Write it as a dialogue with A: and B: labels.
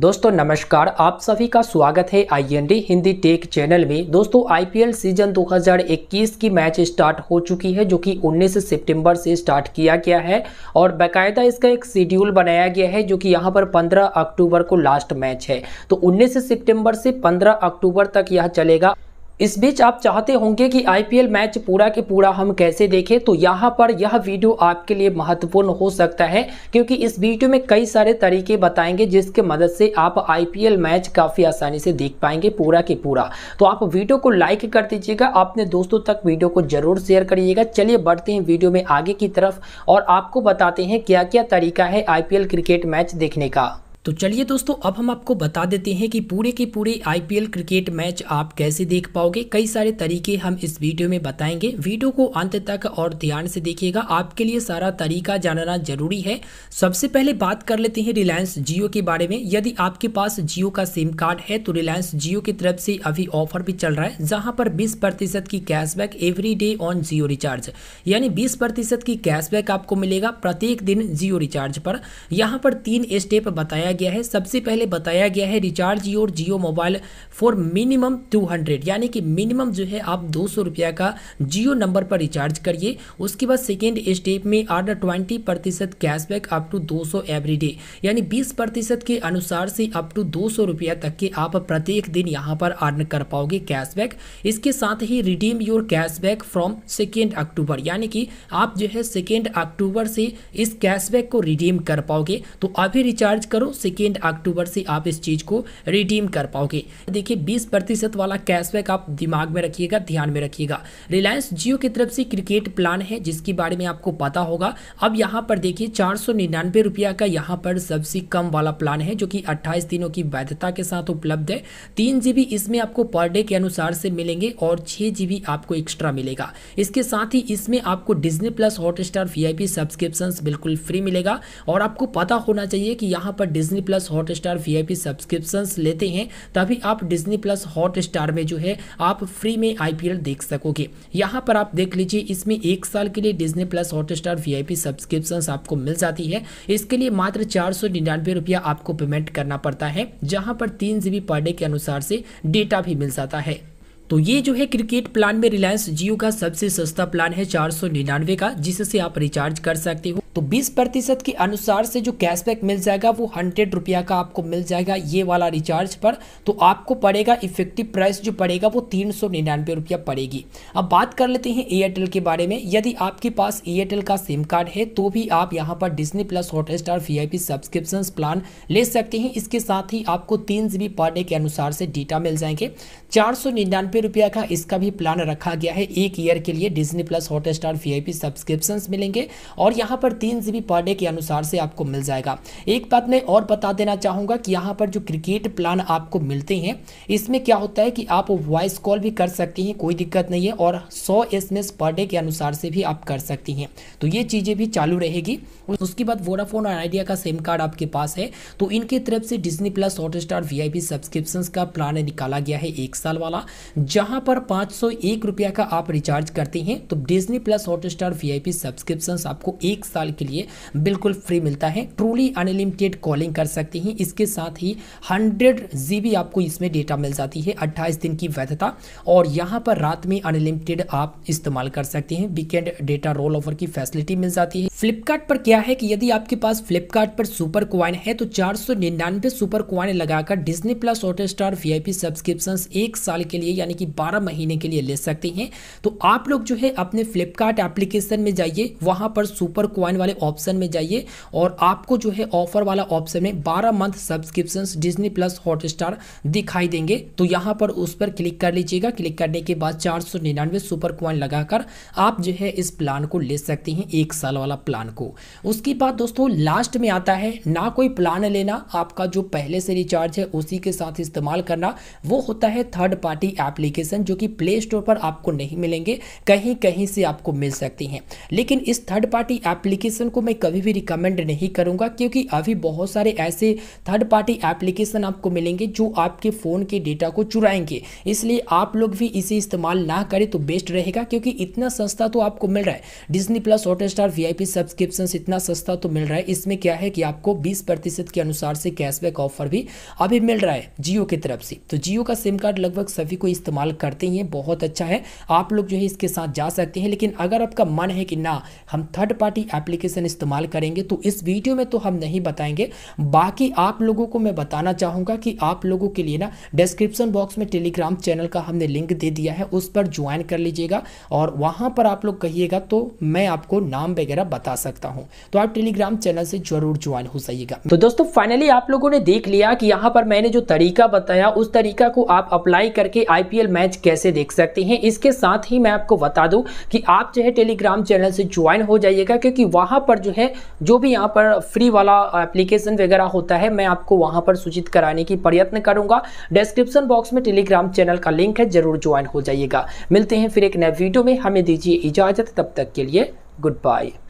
A: दोस्तों नमस्कार आप सभी का स्वागत है आईएनडी हिंदी टेक चैनल में दोस्तों आईपीएल सीजन 2021 की मैच स्टार्ट हो चुकी है जो कि 19 सितंबर से स्टार्ट किया गया है और बकायदा इसका एक शेड्यूल बनाया गया है जो कि यहां पर 15 अक्टूबर को लास्ट मैच है तो 19 सितंबर से 15 अक्टूबर तक यह चलेगा इस बीच आप चाहते होंगे कि आईपीएल मैच पूरा के पूरा हम कैसे देखें तो यहाँ पर यह वीडियो आपके लिए महत्वपूर्ण हो सकता है क्योंकि इस वीडियो में कई सारे तरीके बताएंगे जिसके मदद से आप आईपीएल मैच काफ़ी आसानी से देख पाएंगे पूरा के पूरा तो आप वीडियो को लाइक कर दीजिएगा अपने दोस्तों तक वीडियो को जरूर शेयर करिएगा चलिए बढ़ते हैं वीडियो में आगे की तरफ और आपको बताते हैं क्या क्या तरीका है आई क्रिकेट मैच देखने का तो चलिए दोस्तों अब हम आपको बता देते हैं कि पूरे के पूरे आईपीएल क्रिकेट मैच आप कैसे देख पाओगे कई सारे तरीके हम इस वीडियो में बताएंगे वीडियो को अंत तक और ध्यान से देखिएगा आपके लिए सारा तरीका जानना जरूरी है सबसे पहले बात कर लेते हैं रिलायंस जियो के बारे में यदि आपके पास जियो का सिम कार्ड है तो रिलायंस जियो की तरफ से अभी ऑफर भी चल रहा है जहाँ पर बीस की cashback every day on Jio recharge यानी बीस की कैशबैक आपको मिलेगा प्रत्येक दिन जियो रिचार्ज पर यहाँ पर तीन स्टेप बताया बताया गया है सबसे पहले बताया गया है recharge your Jio mobile for minimum 200 यानी कि मिनिमम जो है आप दो सौ रुपया का जियो नंबर पर रिचार्ज करिए उसके बाद सेकेंड स्टेप में आर्डर ट्वेंटी प्रतिशत कैशबैक अप टू दो सौ एवरी डे यानी बीस प्रतिशत के अनुसार से अप टू दो सौ रुपया तक के आप प्रत्येक दिन यहाँ पर अर्न कर पाओगे कैशबैक इसके साथ ही redeem your cashback from second October यानी कि आप जो है सेकेंड अक्टूबर से इस कैशबैक को रिडीम कर पाओगे तो अभी रिचार्ज करो सेकेंड अक्टूबर से आप इस चीज़ को रिडीम कर पाओगे देखिए बीस प्रतिशत वाला कैशबैक आप दिमाग में रखिएगा ध्यान में रखिएगा रिलायंस जियो की तरफ से क्रिकेट प्लान है जिसके बारे में आपको पता होगा अब यहाँ पर देखिए चार सौ निन्यानवे रुपया का यहाँ पर सबसे कम वाला प्लान है जो कि अट्ठाईस दिनों की वैधता के साथ उपलब्ध है तीन जी इसमें आपको पर डे के अनुसार से मिलेंगे और छः जी आपको एक्स्ट्रा मिलेगा इसके साथ ही इसमें आपको Disney plus Hotstar V I subscription बिल्कुल फ्री मिलेगा और आपको पता होना चाहिए कि यहाँ पर Disney Disney plus Hotstar V subscription लेते हैं तभी आप डिज्नी प्लस हॉट स्टार में जो है आप फ्री में आई देख सकोगे यहाँ पर आप देख लीजिए इसमें एक साल के लिए Disney plus Hotstar V subscription आपको मिल जाती है इसके लिए मात्र चार सौ रुपया आपको पेमेंट करना पड़ता है जहाँ पर तीन जी पर डे के अनुसार से डेटा भी मिल जाता है तो ये जो है क्रिकेट प्लान में रिलायंस जियो का सबसे सस्ता प्लान है चार का जिससे आप रिचार्ज कर सकते हो तो 20 प्रतिशत के अनुसार से जो कैशबैक मिल जाएगा वो हंड्रेड रुपया का आपको मिल जाएगा ये वाला रिचार्ज पर तो आपको पड़ेगा इफेक्टिव प्राइस जो पड़ेगा वो तीन सौ निन्यानवे रुपया पड़ेगी अब बात कर लेते हैं एयरटेल के बारे में यदि आपके पास एयरटेल का सिम कार्ड है तो भी आप यहाँ पर Disney plus Hotstar V I subscription plan ले सकते हैं इसके साथ ही आपको तीन जीबी पर डे के अनुसार से डेटा मिल जाएंगे चार सौ रुपया का इसका भी प्लान रखा गया है एक ईयर के लिए Disney plus Hotstar V I subscription मिलेंगे और यहाँ पर तीन जीबी पर डे के अनुसार से आपको मिल जाएगा एक बात मैं और बता देना चाहूंगा कि यहाँ पर जो क्रिकेट प्लान आपको मिलते हैं इसमें क्या होता है कि आप वॉइस कॉल भी कर सकती हैं कोई दिक्कत नहीं है और सौ एस पर डे के अनुसार से भी आप कर सकती हैं तो ये चीज़ें भी चालू रहेगी उसके बाद वोडाफोन और आइडिया का सिम कार्ड आपके पास है तो इनकी तरफ से Disney plus Hotstar V I का प्लान निकाला गया है एक साल वाला जहां पर पाँच रुपया का आप रिचार्ज करते हैं तो Disney plus Hotstar V I आपको एक साल साल के लिए बिल्कुल फ्री मिलता है ट्रूली अनलिमिटेड कॉलिंग कर सकते हैं इसके साथ ही हंड्रेड जी आपको इसमें डेटा मिल जाती है अट्ठाईस दिन की वैधता और यहाँ पर रात में अनलिमिटेड आप इस्तेमाल कर सकते हैं वीकेंड डेटा रोल ओवर की फैसिलिटी मिल जाती है फ्लिपकार्ट पर क्या है कि यदि आपके पास फ्लिपकार्ट पर सुपर क्वाइन है तो चार सौ निन्यानवे सुपर क्वाइन लगाकर Disney plus Hotstar V I subscription एक साल के लिए यानी कि बारह महीने के लिए ले सकते हैं तो आप लोग जो है अपने फ्लिपकार्ट एप्लीकेशन में जाइए वहां पर सुपर क्वाइन वाले ऑप्शन में जाइए और आपको जो है ऑफर वाला ऑप्शन में बारह month subscription Disney plus Hotstar दिखाई देंगे तो यहाँ पर उस पर क्लिक कर लीजिएगा क्लिक करने के बाद चार सौ निन्यानवे सुपर क्वाइन लगाकर आप जो है इस प्लान को ले सकते हैं एक साल वाला प्लान को उसके बाद दोस्तों लास्ट में आता है ना कोई प्लान लेना आपका जो पहले से रिचार्ज है उसी के साथ इस्तेमाल करना वो होता है थर्ड पार्टी एप्लीकेशन जो कि प्ले स्टोर पर आपको नहीं मिलेंगे कहीं कहीं से आपको मिल सकती हैं लेकिन इस थर्ड पार्टी एप्लीकेशन एप्लीकेशन को मैं कभी भी रिकमेंड नहीं करूंगा क्योंकि अभी बहुत सारे ऐसे थर्ड पार्टी एप्लीकेशन आपको मिलेंगे जो आपके फ़ोन के डेटा को चुराएंगे इसलिए आप लोग भी इसे इस्तेमाल ना करें तो बेस्ट रहेगा क्योंकि इतना सस्ता तो आपको मिल रहा है Disney plus Hotstar V subscription इतना सस्ता तो मिल रहा है इसमें क्या है कि आपको बीस के अनुसार से कैशबैक ऑफर भी अभी मिल रहा है जियो की तरफ से तो जियो का सिम कार्ड लगभग सभी को इस्तेमाल करते ही हैं बहुत अच्छा है आप लोग जो है इसके साथ जा सकते हैं लेकिन अगर आपका मन है कि ना हम थर्ड पार्टी एप्लीकेशन तरीके से इस्तेमाल करेंगे तो इस वीडियो में तो हम नहीं बताएंगे बाकी आप लोगों को मैं बताना चाहूँगा कि आप लोगों के लिए ना डिस्क्रिप्शन बॉक्स में टेलीग्राम चैनल का हमने लिंक दे दिया है उस पर ज्वाइन कर लीजिएगा और वहाँ पर आप लोग कहिएगा तो मैं आपको नाम वगैरह बता सकता हूँ तो आप टेलीग्राम चैनल से जरूर ज्वाइन हो जाइएगा तो दोस्तों फाइनली आप लोगों ने देख लिया कि यहाँ पर मैंने जो तरीका बताया उस तरीका को आप अप्लाई करके आई मैच कैसे देख सकते हैं इसके साथ ही मैं आपको बता दूँ कि आप जो है टेलीग्राम चैनल से ज्वाइन हो जाइएगा क्योंकि वहाँ वहाँ पर जो है जो भी यहाँ पर फ्री वाला एप्लीकेशन वगैरह होता है मैं आपको वहाँ पर सूचित कराने की प्रयत्न करूँगा डिस्क्रिप्शन बॉक्स में टेलीग्राम चैनल का लिंक है ज़रूर ज्वाइन हो जाइएगा मिलते हैं फिर एक नए वीडियो में हमें दीजिए इजाज़त तब तक के लिए गुड बाय